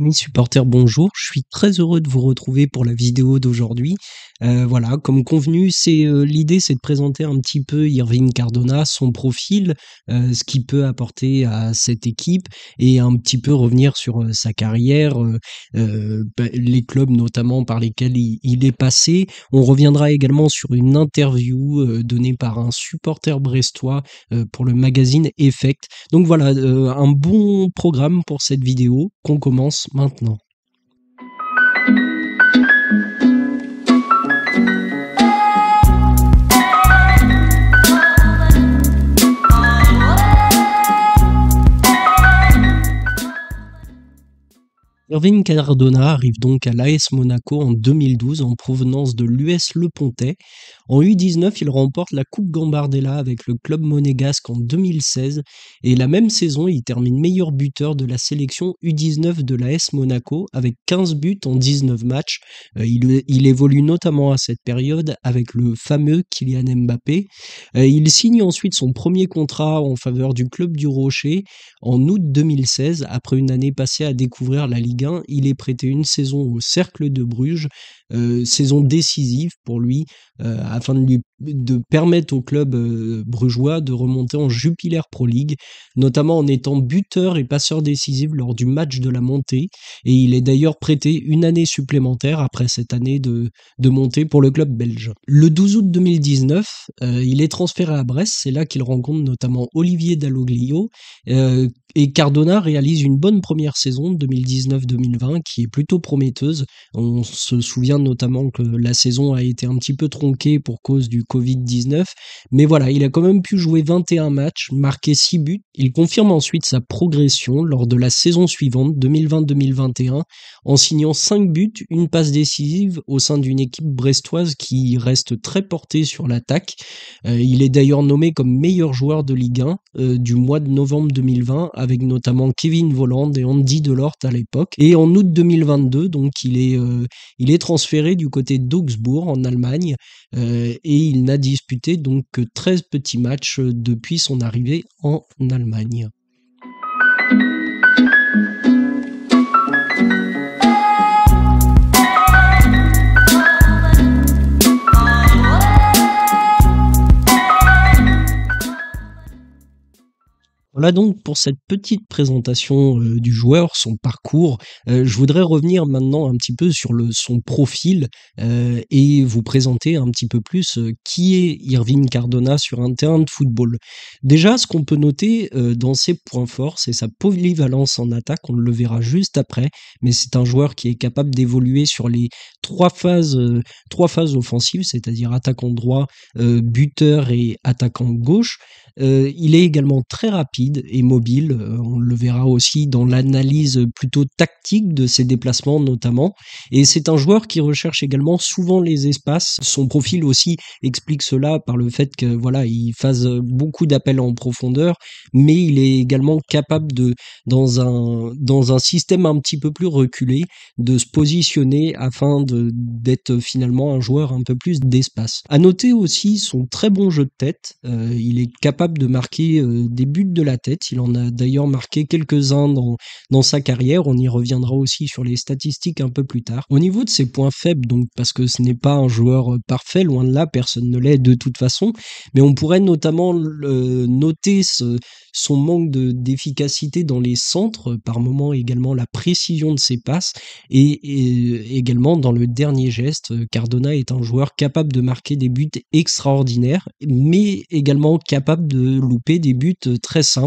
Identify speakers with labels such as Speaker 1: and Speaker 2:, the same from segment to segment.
Speaker 1: Mes supporters, bonjour. Je suis très heureux de vous retrouver pour la vidéo d'aujourd'hui. Euh, voilà, comme convenu, c'est euh, l'idée, c'est de présenter un petit peu Irving Cardona, son profil, euh, ce qu'il peut apporter à cette équipe et un petit peu revenir sur sa carrière, bah, les clubs notamment par lesquels il, est passé. On reviendra également sur une interview donnée par un supporter brestois pour le magazine Effect. Donc voilà, un bon programme pour cette vidéo qu'on commence mantenam. Irving Cardona arrive donc à l'AS Monaco en 2012 en provenance de l'US Le Pontet. En U19, il remporte la Coupe Gambardella avec le club monégasque en 2016 et la même saison, il termine meilleur buteur de la sélection U19 de l'AS Monaco avec 15 buts en 19 matchs. Euh, il, il, évolue notamment à cette période avec le fameux Kylian Mbappé. Euh, il signe ensuite son premier contrat en faveur du club du Rocher en août 2016 après une année passée à découvrir la Ligue il est prêté une saison au Cercle de Bruges euh, saison décisive pour lui, euh, afin de, lui, de permettre au club euh, brugeois de remonter en Jupiler Pro League, notamment en étant buteur et passeur décisif lors du match de la montée. Et il est d'ailleurs prêté une année supplémentaire après cette année de, de montée pour le club belge. Le 12 août 2019, il est transféré à Brest. C'est là qu'il rencontre notamment Olivier Dalloglio. et Cardona réalise une bonne première saison 2019-2020 qui est plutôt prometteuse. On se souvient notamment que la saison a été un petit peu tronquée pour cause du Covid-19. Mais voilà, il a quand même pu jouer 21 matchs, marquer 6 buts. Il confirme ensuite sa progression lors de la saison suivante, 2020-2021, en signant 5 buts, une passe décisive au sein d'une équipe brestoise qui reste très portée sur l'attaque. Euh, il est d'ailleurs nommé comme meilleur joueur de Ligue 1 euh, du mois de novembre 2020, avec notamment Kevin Voland et Andy Delort à l'époque. Et en août 2022, donc il est, euh, il est ferré du côté d'Augsbourg en Allemagne euh, et il n'a disputé donc que 13 petits matchs euh, depuis son arrivée en Allemagne. Voilà donc pour cette petite présentation euh, du joueur, son parcours. Euh, je voudrais revenir maintenant un petit peu sur le, son profil euh, et vous présenter un petit peu plus qui est Irvine Cardona sur un terrain de football. Déjà, ce qu'on peut noter dans ses points forts, c'est sa polyvalence en attaque, on le verra juste après, mais c'est un joueur qui est capable d'évoluer sur les trois phases, trois phases offensives, c'est-à-dire attaquant droit, buteur et attaquant gauche. il est également très rapide et mobile. Euh, on le verra aussi dans l'analyse plutôt tactique de ses déplacements notamment. Et c'est un joueur qui recherche également souvent les espaces. Son profil aussi explique cela par le fait que voilà, il fasse beaucoup d'appels en profondeur, mais il est également capable de dans un dans un système un petit peu plus reculé de se positionner afin d'être finalement un joueur un peu plus d'espace. À noter aussi son très bon jeu de tête. Euh, il est capable de marquer euh, des buts de la tête. Il en a d'ailleurs marqué quelques-uns dans, dans sa carrière. On y reviendra aussi sur les statistiques un peu plus tard. Au niveau de ses points faibles, donc parce que ce n'est pas un joueur euh, parfait, loin de là, personne ne l'est de toute façon, mais on pourrait notamment noter son manque d'efficacité dans les centres, par moments également la précision de ses passes et, et également dans le dernier geste. Cardona est un joueur capable de marquer des buts extraordinaires, mais également capable de louper des buts euh, très simples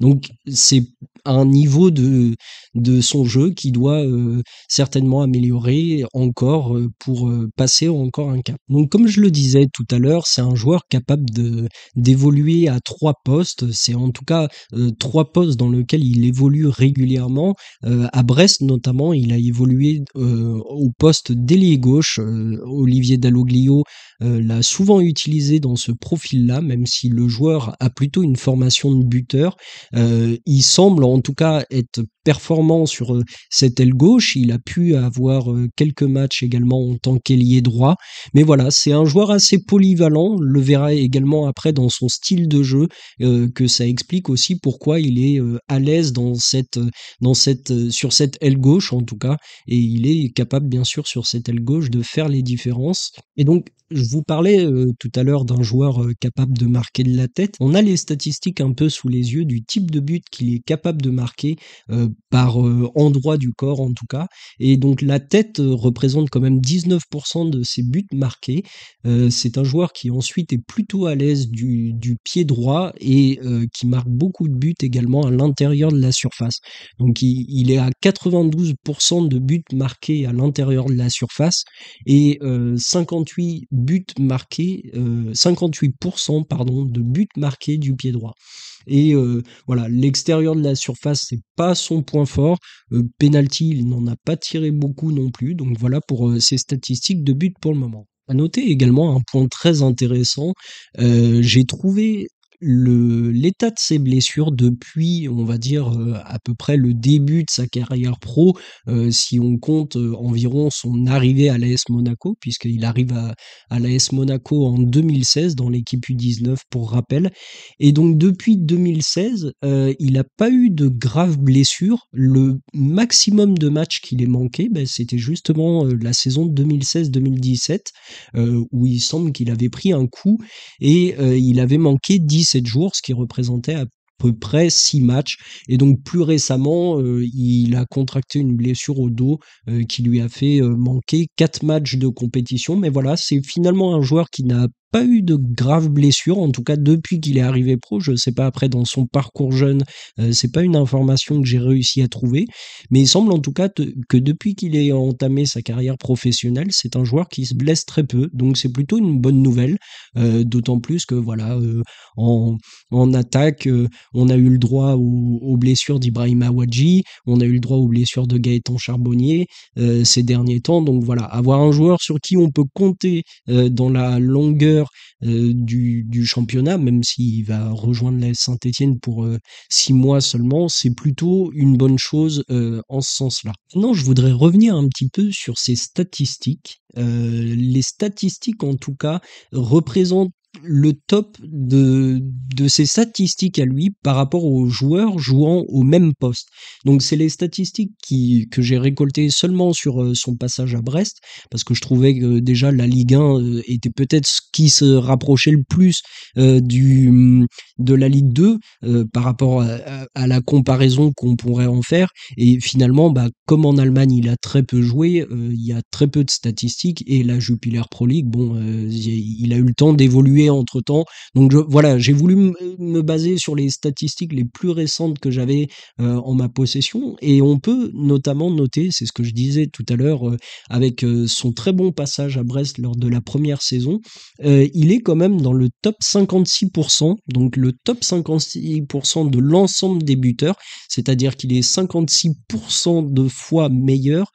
Speaker 1: donc c'est un niveau de, de son jeu qui doit euh, certainement améliorer encore euh, pour euh, passer encore un cap. Donc comme je le disais tout à l'heure, c'est un joueur capable d'évoluer à trois postes. C'est en tout cas trois postes dans lesquels il évolue régulièrement. à Brest notamment, il a évolué au poste d'ailier gauche. Olivier Dalloglio l'a souvent utilisé dans ce profil-là, même si le joueur a plutôt une formation de but. Euh, il semble en tout cas être performant sur euh, cette aile gauche. Il a pu avoir euh, quelques matchs également en tant qu'ailier droit. Mais voilà, c'est un joueur assez polyvalent. Le verra également après dans son style de jeu, que ça explique aussi pourquoi il est à l'aise dans cette, dans cette, sur cette aile gauche en tout cas. Et il est capable, bien sûr, sur cette aile gauche de faire les différences. Et donc, je vous parlais tout à l'heure d'un joueur capable de marquer de la tête. On a les statistiques un peu sous les yeux du type de but qu'il est capable de marquer euh, par euh, endroit du corps en tout cas. Et donc la tête euh, représente quand même 19% de ses buts marqués. c'est un joueur qui ensuite est plutôt à l'aise du, pied droit et qui marque beaucoup de buts également à l'intérieur de la surface. Donc il, il est à 92% de buts marqués à l'intérieur de la surface et 58 buts marqués, 58% pardon, de buts marqués du pied droit. Et euh, voilà, l'extérieur de la surface, c'est pas son point fort. Euh, penalty, il n'en a pas tiré beaucoup non plus. Donc voilà pour ses euh, statistiques de but pour le moment. À noter également un point très intéressant, j'ai trouvé l'état de ses blessures depuis, on va dire, euh, à peu près le début de sa carrière pro, euh, si on compte euh, environ son arrivée à l'AS Monaco, puisqu'il arrive à, l'AS Monaco en 2016 dans l'équipe U19 pour rappel. Et donc depuis 2016, il n'a pas eu de graves blessures. Le maximum de matchs qu'il ait manqué, ben, c'était justement la saison 2016-2017, où il semble qu'il avait pris un coup et il avait manqué 17 jours, ce qui représentait à peu près 6 matchs. Et donc plus récemment, euh, il a contracté une blessure au dos euh, qui lui a fait euh, manquer 4 matchs de compétition. Mais voilà, c'est finalement un joueur qui n'a eu de graves blessures, en tout cas depuis qu'il est arrivé pro. Je ne sais pas après dans son parcours jeune, euh, c'est pas une information que j'ai réussi à trouver, mais il semble en tout cas que depuis qu'il ait entamé sa carrière professionnelle, c'est un joueur qui se blesse très peu, donc c'est plutôt une bonne nouvelle. Euh, d'autant plus que voilà, euh, en, attaque, on a eu le droit aux, aux blessures d'Ibrahim Awadji, on a eu le droit aux blessures de Gaëtan Charbonnier ces derniers temps. Donc voilà, avoir un joueur sur qui on peut compter dans la longueur du, championnat, même s'il va rejoindre la saint étienne pour six mois seulement, c'est plutôt une bonne chose en ce sens-là. Maintenant, je voudrais revenir un petit peu sur ces statistiques. les statistiques, en tout cas, représentent le top de, de ses statistiques à lui par rapport aux joueurs jouant au même poste. Donc c'est les statistiques qui, que j'ai récoltées seulement sur euh, son passage à Brest, parce que je trouvais que déjà la Ligue 1 euh, était peut-être ce qui se rapprochait le plus euh, du, de la Ligue 2 par rapport à, la comparaison qu'on pourrait en faire. Et finalement, bah, comme en Allemagne il a très peu joué, il y a très peu de statistiques, et la Jupiler Pro League, bon, il a eu le temps d'évoluer entre temps. Donc voilà, j'ai voulu me baser sur les statistiques les plus récentes que j'avais euh, en ma possession et on peut notamment noter, c'est ce que je disais tout à l'heure euh, avec euh, son très bon passage à Brest lors de la première saison, il est quand même dans le top 56%, donc le top 56% de l'ensemble des buteurs, c'est-à-dire qu'il est 56% de fois meilleur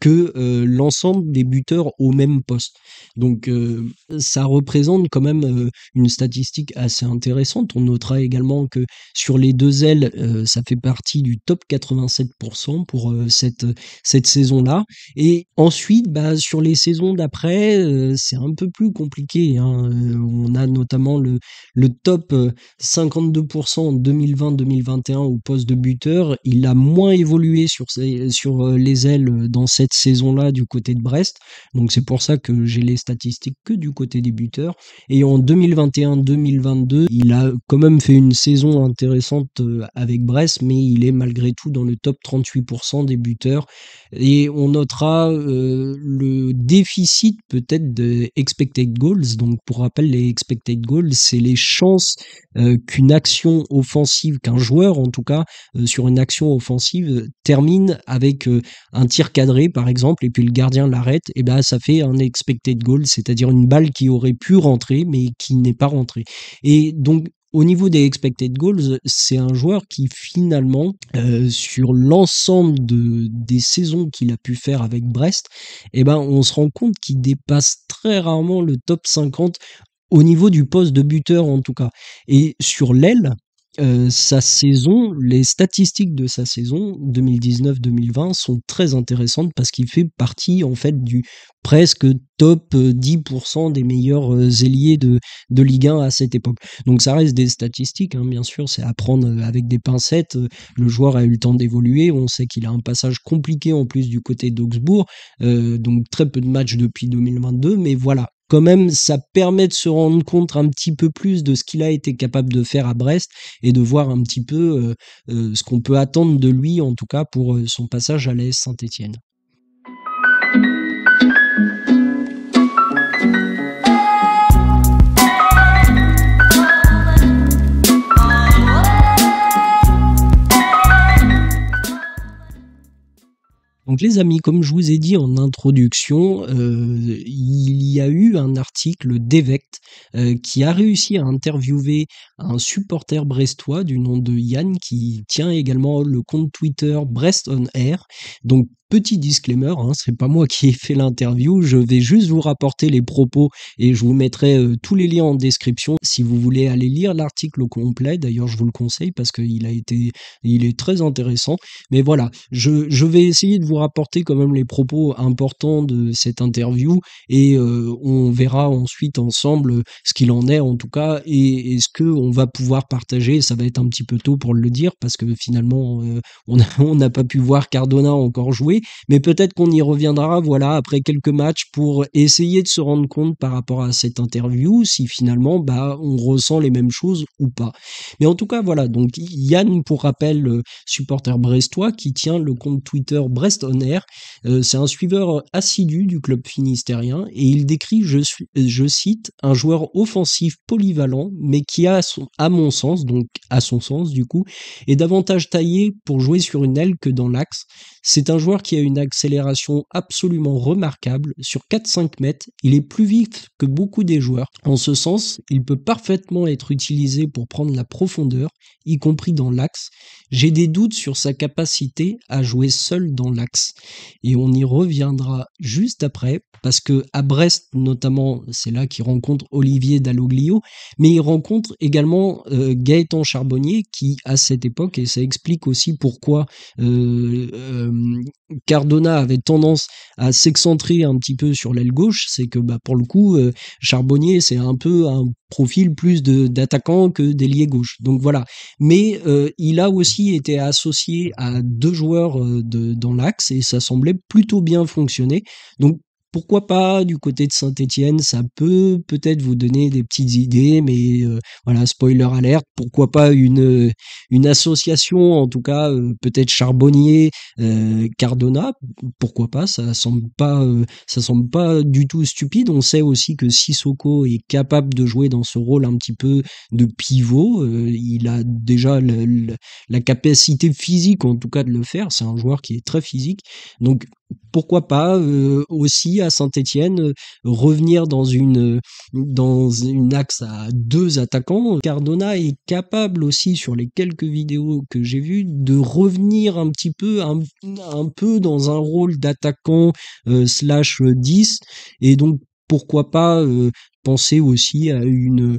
Speaker 1: que euh, l'ensemble des buteurs au même poste. Donc euh, ça représente quand même euh, une statistique assez intéressante. On notera également que sur les deux ailes, ça fait partie du top 87% pour cette, cette saison-là. Et ensuite, bah, sur les saisons d'après, c'est un peu plus compliqué. Hein. on a notamment le, le top 52% en 2020-2021 au poste de buteur. Il a moins évolué sur, sur les ailes dans cette saison-là du côté de Brest. Donc c'est pour ça que j'ai les statistiques que du côté des buteurs. Et en 2021-2022, il a quand même fait une saison intéressante euh, avec Brest, mais il est malgré tout dans le top 38% des buteurs. Et on notera euh, le déficit peut-être de expected goals. Donc pour rappel, les expected goals, c'est les chances euh, qu'une action offensive, qu'un joueur en tout cas, sur une action offensive termine avec un tir cadré par exemple, et puis le gardien l'arrête, et eh ben ça fait un expected goal, c'est-à-dire une balle qui aurait pu rentrer mais qui n'est pas rentrée. Et donc au niveau des expected goals, c'est un joueur qui finalement, euh, sur l'ensemble des saisons qu'il a pu faire avec Brest, et eh ben, on se rend compte qu'il dépasse très rarement le top 50 au niveau du poste de buteur en tout cas. Et sur l'aile, euh, sa saison, les statistiques de sa saison 2019-2020 sont très intéressantes parce qu'il fait partie en fait du presque top 10% euh, des meilleurs euh, ailiers de, de Ligue 1 à cette époque. Donc ça reste des statistiques, hein, bien sûr, c'est à prendre avec des pincettes. Le joueur a eu le temps d'évoluer, on sait qu'il a un passage compliqué en plus du côté d'Augsbourg, donc très peu de matchs depuis 2022, mais voilà, quand même, ça permet de se rendre compte un petit peu plus de ce qu'il a été capable de faire à Brest et de voir un petit peu euh, euh, ce qu'on peut attendre de lui, en tout cas pour euh, son passage à l'AS Saint-Etienne. Donc les amis, comme je vous ai dit en introduction, euh, il y a eu un article d'Evect euh, qui a réussi à interviewer un supporter brestois du nom de Yann qui tient également le compte Twitter Brest on Air. Donc Petit disclaimer, hein, ce n'est pas moi qui ai fait l'interview, je vais juste vous rapporter les propos et je vous mettrai euh, tous les liens en description si vous voulez aller lire l'article au complet. D'ailleurs, je vous le conseille parce qu'il a été, il est très intéressant. Mais voilà, je, vais essayer de vous rapporter quand même les propos importants de cette interview et euh, on verra ensuite ensemble ce qu'il en est en tout cas et, ce qu'on va pouvoir partager. Ça va être un petit peu tôt pour le dire parce que finalement, euh, on n'a pas pu voir Cardona encore jouer mais peut-être qu'on y reviendra voilà, après quelques matchs pour essayer de se rendre compte par rapport à cette interview si finalement bah, on ressent les mêmes choses ou pas. Mais en tout cas, voilà, donc Yann, pour rappel, euh, supporter brestois qui tient le compte Twitter Brest euh, c'est un suiveur assidu du club finistérien et il décrit, je, suis, je cite, un joueur offensif polyvalent, mais qui a, à mon sens, donc à son sens du coup, est davantage taillé pour jouer sur une aile que dans l'axe. C'est un joueur qui qui a une accélération absolument remarquable. Sur 4-5 mètres, il est plus vif que beaucoup des joueurs. En ce sens, il peut parfaitement être utilisé pour prendre la profondeur, y compris dans l'axe. J'ai des doutes sur sa capacité à jouer seul dans l'axe. Et on y reviendra juste après, parce que à Brest, notamment, c'est là qu'il rencontre Olivier Dalloglio, mais il rencontre également euh, Gaëtan Charbonnier, qui à cette époque, et ça explique aussi pourquoi euh, euh, Cardona avait tendance à s'excentrer un petit peu sur l'aile gauche, c'est que bah, pour le coup, euh, Charbonnier, c'est un peu un profil plus d'attaquant que d'ailier gauche. Donc voilà. Mais euh, il a aussi été associé à deux joueurs euh, de, dans l'axe et ça semblait plutôt bien fonctionner. Donc pourquoi pas du côté de Saint-Étienne, ça peut peut-être vous donner des petites idées, mais euh, voilà, spoiler alerte, pourquoi pas une, euh, une association, en tout cas euh, peut-être Charbonnier, Cardona, pourquoi pas, ça semble pas, ça semble pas du tout stupide. On sait aussi que Sissoko est capable de jouer dans ce rôle un petit peu de pivot. il a déjà la capacité physique, en tout cas, de le faire. C'est un joueur qui est très physique, donc pourquoi pas euh, aussi à Saint-Étienne euh, revenir dans une dans une axe à deux attaquants. Cardona est capable aussi sur les quelques vidéos que j'ai vues de revenir un petit peu un, peu dans un rôle d'attaquant euh, slash 10 et donc pourquoi pas penser aussi à une,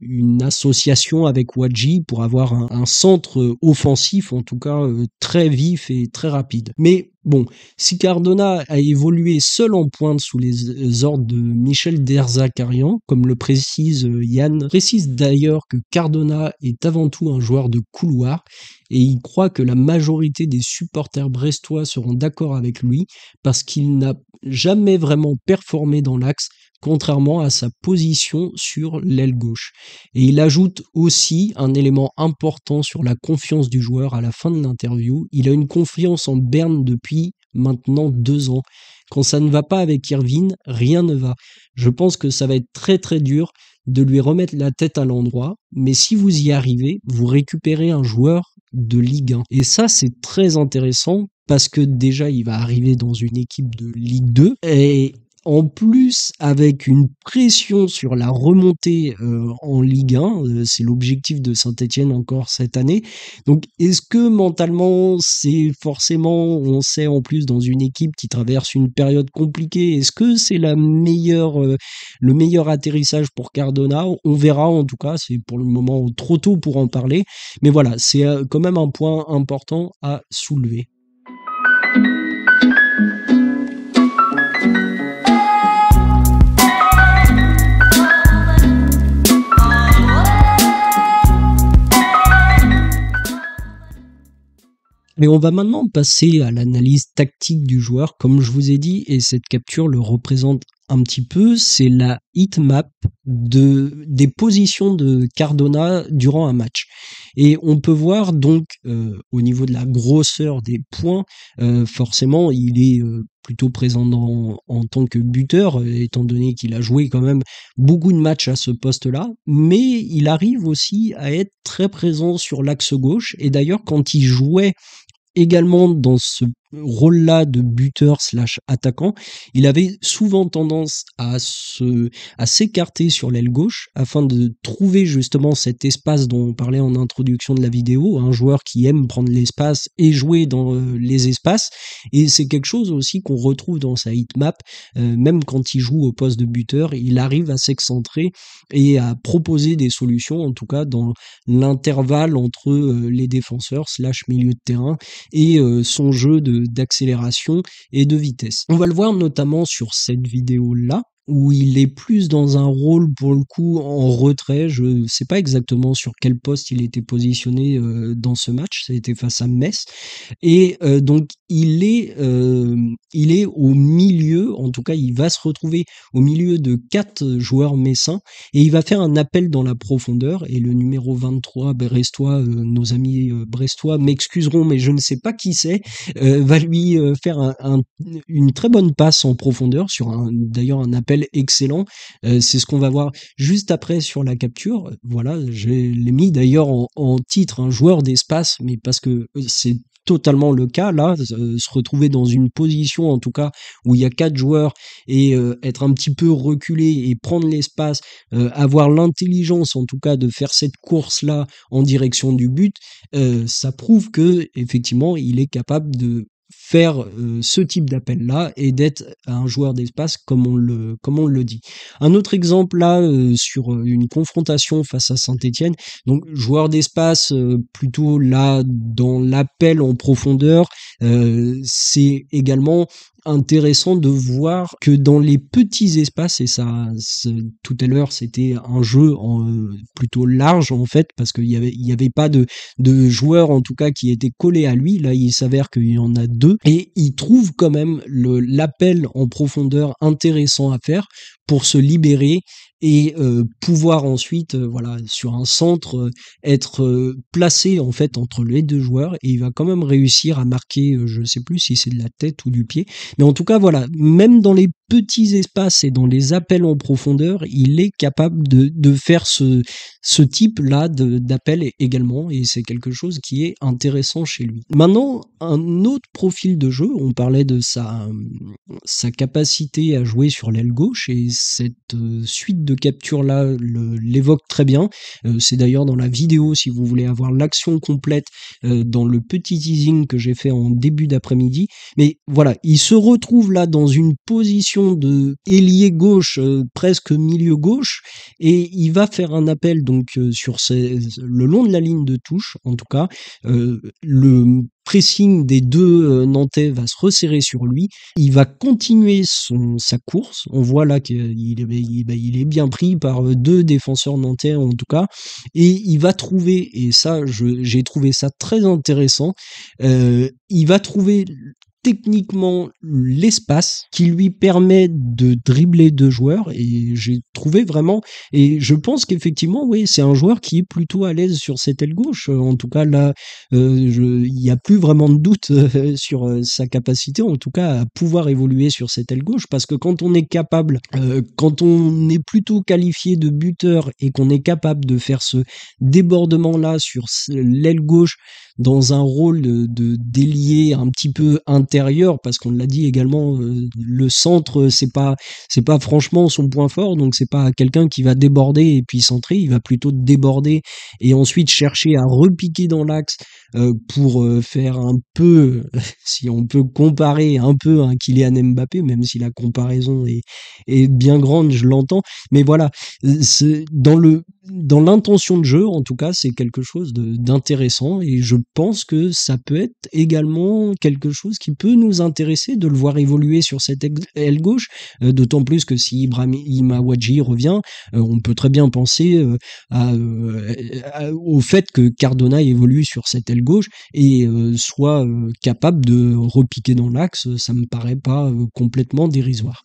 Speaker 1: une association avec Wadji pour avoir un, un, centre offensif, en tout cas très vif et très rapide. Mais Bon, si Cardona a évolué seul en pointe sous les ordres de Michel Derzakarian, comme le précise euh, Yann, précise d'ailleurs que Cardona est avant tout un joueur de couloir et il croit que la majorité des supporters brestois seront d'accord avec lui parce qu'il n'a jamais vraiment performé dans l'axe contrairement à sa position sur l'aile gauche. Et il ajoute aussi un élément important sur la confiance du joueur à la fin de l'interview. Il a une confiance en Berne depuis maintenant deux ans. Quand ça ne va pas avec Irvine, rien ne va. Je pense que ça va être très très dur de lui remettre la tête à l'endroit, mais si vous y arrivez, vous récupérez un joueur de Ligue 1. Et ça, c'est très intéressant parce que déjà, il va arriver dans une équipe de Ligue 2 et en plus avec une pression sur la remontée euh, en Ligue 1. Euh, c'est l'objectif de Saint-Etienne encore cette année. Donc est-ce que mentalement, c'est forcément, on sait en plus dans une équipe qui traverse une période compliquée, est-ce que c'est la meilleure, euh, le meilleur atterrissage pour Cardona On verra en tout cas, c'est pour le moment trop tôt pour en parler. Mais voilà, c'est quand même un point important à soulever. Mais on va maintenant passer à l'analyse tactique du joueur, comme je vous ai dit, et cette capture le représente un petit peu, c'est la map de, des positions de Cardona durant un match. Et on peut voir donc euh, au niveau de la grosseur des points, euh, forcément il est euh, plutôt présent en tant que buteur, étant donné qu'il a joué quand même beaucoup de matchs à ce poste-là, mais il arrive aussi à être très présent sur l'axe gauche. Et d'ailleurs quand il jouait également dans ce rôle-là de buteur slash attaquant, il avait souvent tendance à se, s'écarter sur l'aile gauche afin de trouver justement cet espace dont on parlait en introduction de la vidéo, un joueur qui aime prendre l'espace et jouer dans euh, les espaces. Et c'est quelque chose aussi qu'on retrouve dans sa hitmap, euh, même quand il joue au poste de buteur, il arrive à s'excentrer et à proposer des solutions, en tout cas dans l'intervalle entre euh, les défenseurs slash milieu de terrain et son jeu de d'accélération et de vitesse. On va le voir notamment sur cette vidéo-là, où il est plus dans un rôle pour le coup en retrait. Je ne sais pas exactement sur quel poste il était positionné euh, dans ce match. C'était face à Metz. Et euh, donc il est, euh, il est au milieu, en tout cas, il va se retrouver au milieu de quatre joueurs messins et il va faire un appel dans la profondeur. Et le numéro 23 brestois, euh, nos amis euh, brestois m'excuseront, mais je ne sais pas qui c'est, va lui faire une très bonne passe en profondeur sur d'ailleurs un appel excellent. C'est ce qu'on va voir juste après sur la capture. Voilà, je l'ai mis d'ailleurs en titre un joueur d'espace, mais parce que c'est totalement le cas là euh, se retrouver dans une position en tout cas où il y a quatre joueurs et euh, être un petit peu reculé et prendre l'espace, euh, avoir l'intelligence en tout cas de faire cette course là en direction du but, ça prouve que effectivement il est capable de faire euh, ce type d'appel-là et d'être un joueur d'espace comme on le comme on le dit. Un autre exemple là euh, sur euh, une confrontation face à Saint-Étienne, donc joueur d'espace plutôt là dans l'appel en profondeur, c'est également intéressant de voir que dans les petits espaces, et ça, tout à l'heure, c'était un jeu euh, plutôt large en fait, parce qu'il n'y avait, il y avait pas de, de joueurs en tout cas qui étaient collés à lui. Là, il s'avère qu'il y en a deux, et il trouve quand même l'appel en profondeur intéressant à faire pour se libérer et euh, pouvoir ensuite euh, voilà sur un centre être placé en fait entre les deux joueurs et il va quand même réussir à marquer je sais plus si c'est de la tête ou du pied mais en tout cas, voilà, même dans les petits espaces et dans les appels en profondeur, il est capable de, faire ce, type-là d'appel également, et c'est quelque chose qui est intéressant chez lui. Maintenant, un autre profil de jeu, on parlait de sa, sa capacité à jouer sur l'aile gauche, et cette euh, suite de captures-là l'évoque très bien. Euh, c'est d'ailleurs dans la vidéo, si vous voulez avoir l'action complète, euh, dans le petit teasing que j'ai fait en début d'après-midi. Mais voilà, il se retrouve là dans une position de ailier gauche, euh, presque milieu gauche, et il va faire un appel donc euh, sur le long de la ligne de touche, en tout cas. Euh, le pressing des deux Nantais va se resserrer sur lui. Il va continuer son, sa course. On voit là qu'il est, ben, ben, il est bien pris par deux défenseurs nantais en tout cas. Et il va trouver, et ça j'ai trouvé ça très intéressant, il va trouver techniquement l'espace qui lui permet de dribbler deux joueurs et j'ai trouvé vraiment et je pense qu'effectivement oui c'est un joueur qui est plutôt à l'aise sur cette aile gauche euh, en tout cas là euh, il n'y a plus vraiment de doute euh, sur sa capacité en tout cas à pouvoir évoluer sur cette aile gauche parce que quand on est capable quand on est plutôt qualifié de buteur et qu'on est capable de faire ce débordement là sur l'aile gauche dans un rôle de, délier un petit peu intérieur parce qu'on l'a dit également euh, le centre c'est pas c'est pas franchement son point fort donc c'est pas quelqu'un qui va déborder et puis centrer il va plutôt déborder et ensuite chercher à repiquer dans l'axe euh, pour euh, faire un peu, si on peut comparer un peu un hein, Kylian Mbappé, même si la comparaison est, est bien grande, je l'entends. Mais voilà, euh, dans le dans l'intention de jeu, en tout cas, c'est quelque chose d'intéressant et je pense que ça peut être également quelque chose qui peut nous intéresser de le voir évoluer sur cette aile gauche, d'autant plus que si Ibrahim imawaji revient, on peut très bien penser au fait que Cardona évolue sur cette aile gauche et euh, soit euh, capable de repiquer dans l'axe, ça me paraît pas euh, complètement dérisoire.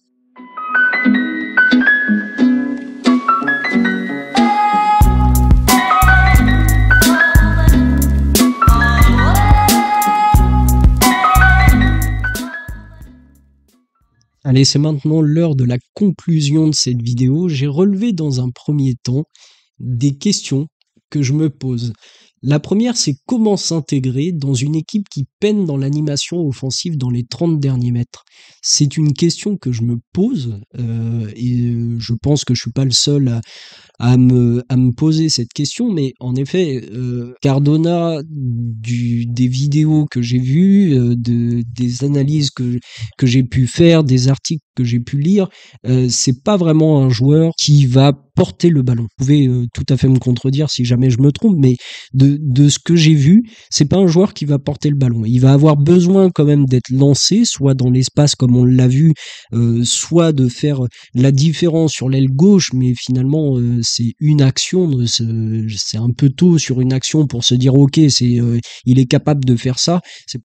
Speaker 1: Allez, c'est maintenant l'heure de la conclusion de cette vidéo. J'ai relevé dans un premier temps des questions que je me pose. La première, c'est comment s'intégrer dans une équipe qui peine dans l'animation offensive dans les 30 derniers mètres. C'est une question que je me pose euh, et euh, je pense que je suis pas le seul à, à me, à me poser cette question, mais en effet, euh, Cardona, du, des vidéos que j'ai vues, euh, de, des analyses que, que j'ai pu faire, des articles que j'ai pu lire, euh, c'est pas vraiment un joueur qui va porter le ballon. Vous pouvez euh, tout à fait me contredire si jamais je me trompe, mais de, de ce que j'ai vu, c'est pas un joueur qui va porter le ballon. Il va avoir besoin quand même d'être lancé, soit dans l'espace comme on l'a vu, euh, soit de faire la différence sur l'aile gauche, mais finalement c'est une action, c'est un peu tôt sur une action pour se dire ok, c'est euh, il est capable de faire ça.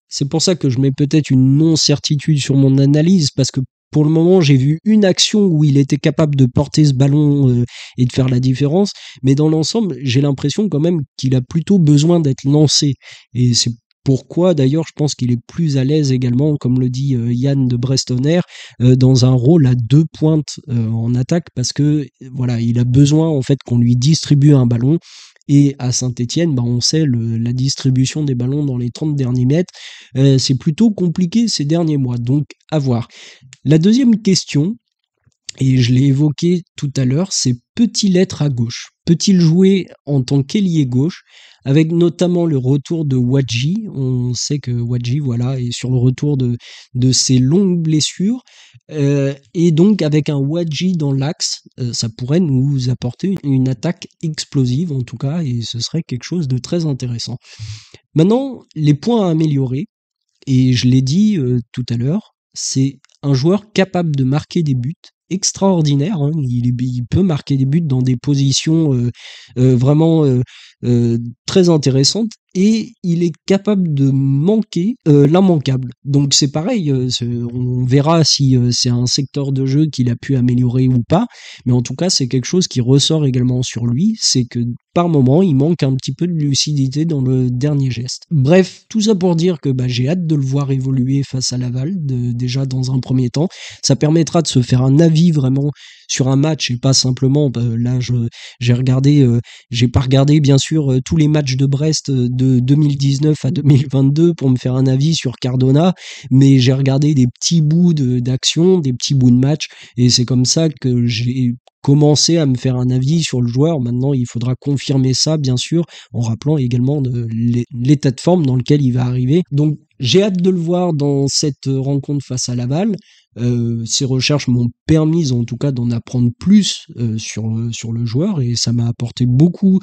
Speaker 1: C'est pour ça que je mets peut-être une non-certitude sur mon analyse parce que pour le moment, j'ai vu une action où il était capable de porter ce ballon euh, et de faire la différence, mais dans l'ensemble, j'ai l'impression quand même qu'il a plutôt besoin d'être lancé. Et c'est pourquoi d'ailleurs je pense qu'il est plus à l'aise également, comme le dit Yann euh, de Brestonner, euh, dans un rôle à deux pointes euh, en attaque parce que voilà, il a besoin en fait qu'on lui distribue un ballon. Et à saint étienne bah, on sait la distribution des ballons dans les 30 derniers mètres, c'est plutôt compliqué ces derniers mois. Donc à voir. La deuxième question, et je l'ai évoqué tout à l'heure, c'est peut-il être à gauche. Peut-il jouer en tant qu'ailier gauche, avec notamment le retour de Wadji On sait que Wadji, voilà, est sur le retour de, de ses longues blessures. Euh, et donc, avec un Wadji dans l'axe, euh, ça pourrait nous apporter une, attaque explosive, en tout cas, et ce serait quelque chose de très intéressant. Maintenant, les points à améliorer, et je l'ai dit euh, tout à l'heure, c'est un joueur capable de marquer des buts extraordinaire. Hein. Il, il, peut marquer des buts dans des positions euh, euh, vraiment euh, très intéressante et il est capable de manquer euh, l'immanquable. Donc c'est pareil, euh, on verra si euh, c'est un secteur de jeu qu'il a pu améliorer ou pas, mais en tout cas c'est quelque chose qui ressort également sur lui, c'est que par moment il manque un petit peu de lucidité dans le dernier geste. Bref, tout ça pour dire que bah, j'ai hâte de le voir évoluer face à Laval, déjà dans un premier temps. Ça permettra de se faire un avis vraiment sur un match et pas simplement bah, là je j'ai regardé euh, j'ai pas regardé bien sûr euh, tous les matchs de Brest euh, de 2019 à 2022 pour me faire un avis sur Cardona mais j'ai regardé des petits bouts d'action des petits bouts de match et c'est comme ça que j'ai commencer à me faire un avis sur le joueur. Maintenant, il faudra confirmer ça, bien sûr, en rappelant également euh, l'état de forme dans lequel il va arriver. Donc, j'ai hâte de le voir dans cette euh, rencontre face à Laval. ces euh, recherches m'ont permis en tout cas d'en apprendre plus sur, sur le joueur et ça m'a apporté beaucoup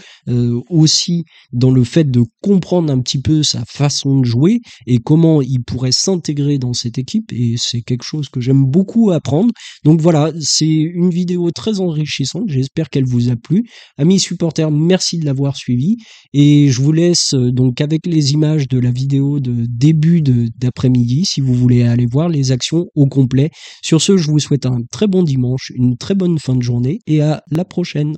Speaker 1: aussi dans le fait de comprendre un petit peu sa façon de jouer et comment il pourrait s'intégrer dans cette équipe et c'est quelque chose que j'aime beaucoup apprendre. Donc voilà, c'est une vidéo très en enrichissante. J'espère qu'elle vous a plu. Amis supporters, merci de l'avoir suivi. Et je vous laisse euh, donc avec les images de la vidéo de début d'après-midi si vous voulez aller voir les actions au complet. Sur ce, je vous souhaite un très bon dimanche, une très bonne fin de journée et à la prochaine.